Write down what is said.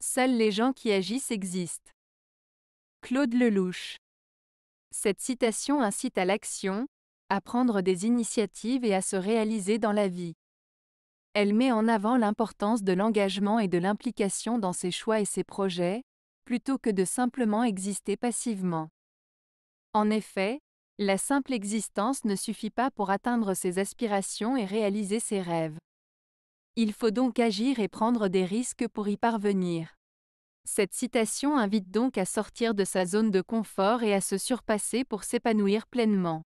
Seuls les gens qui agissent existent. Claude Lelouch. Cette citation incite à l'action, à prendre des initiatives et à se réaliser dans la vie. Elle met en avant l'importance de l'engagement et de l'implication dans ses choix et ses projets, plutôt que de simplement exister passivement. En effet, la simple existence ne suffit pas pour atteindre ses aspirations et réaliser ses rêves. Il faut donc agir et prendre des risques pour y parvenir. Cette citation invite donc à sortir de sa zone de confort et à se surpasser pour s'épanouir pleinement.